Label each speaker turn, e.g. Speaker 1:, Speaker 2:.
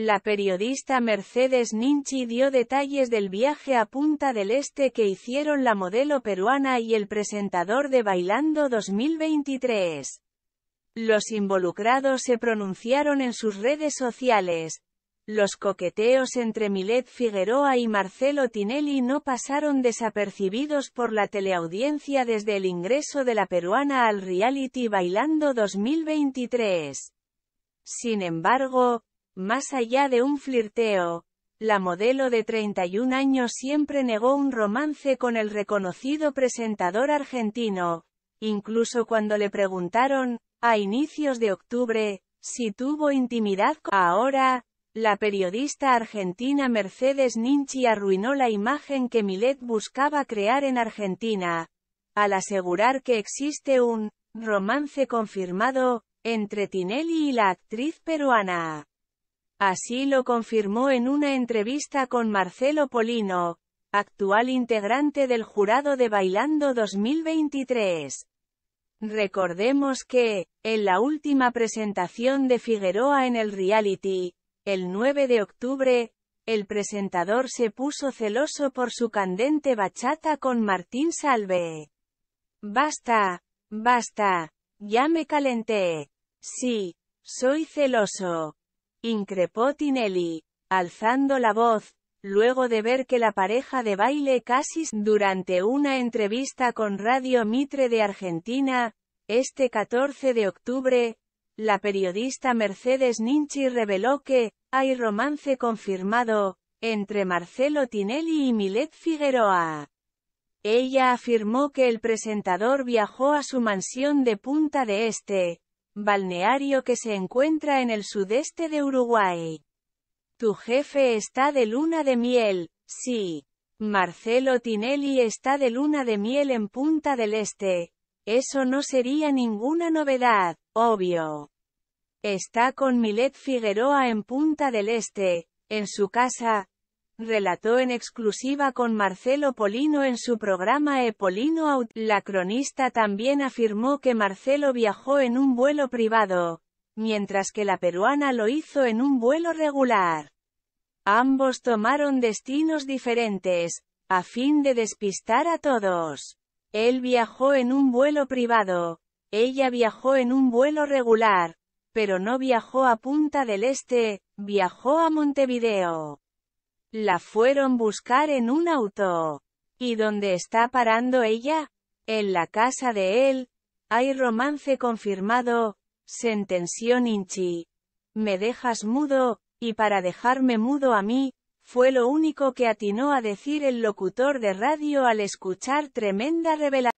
Speaker 1: La periodista Mercedes Ninchi dio detalles del viaje a Punta del Este que hicieron la modelo peruana y el presentador de Bailando 2023. Los involucrados se pronunciaron en sus redes sociales. Los coqueteos entre Milet Figueroa y Marcelo Tinelli no pasaron desapercibidos por la teleaudiencia desde el ingreso de la peruana al reality Bailando 2023. Sin embargo, más allá de un flirteo, la modelo de 31 años siempre negó un romance con el reconocido presentador argentino, incluso cuando le preguntaron, a inicios de octubre, si tuvo intimidad con ahora, la periodista argentina Mercedes Ninchi arruinó la imagen que Milet buscaba crear en Argentina, al asegurar que existe un romance confirmado entre Tinelli y la actriz peruana. Así lo confirmó en una entrevista con Marcelo Polino, actual integrante del jurado de Bailando 2023. Recordemos que, en la última presentación de Figueroa en el reality, el 9 de octubre, el presentador se puso celoso por su candente bachata con Martín Salve. Basta, basta, ya me calenté. Sí, soy celoso increpó Tinelli, alzando la voz, luego de ver que la pareja de baile casi, durante una entrevista con Radio Mitre de Argentina, este 14 de octubre, la periodista Mercedes Ninchi reveló que, hay romance confirmado, entre Marcelo Tinelli y Milet Figueroa. Ella afirmó que el presentador viajó a su mansión de Punta de Este, balneario que se encuentra en el sudeste de Uruguay. Tu jefe está de luna de miel, sí. Marcelo Tinelli está de luna de miel en Punta del Este. Eso no sería ninguna novedad, obvio. Está con Milet Figueroa en Punta del Este, en su casa, relató en exclusiva con Marcelo Polino en su programa Epolino Polino Out. La cronista también afirmó que Marcelo viajó en un vuelo privado, mientras que la peruana lo hizo en un vuelo regular. Ambos tomaron destinos diferentes, a fin de despistar a todos. Él viajó en un vuelo privado, ella viajó en un vuelo regular, pero no viajó a Punta del Este, viajó a Montevideo. La fueron buscar en un auto. ¿Y dónde está parando ella? En la casa de él. Hay romance confirmado. Sentenció Ninchi. Me dejas mudo, y para dejarme mudo a mí, fue lo único que atinó a decir el locutor de radio al escuchar tremenda revelación.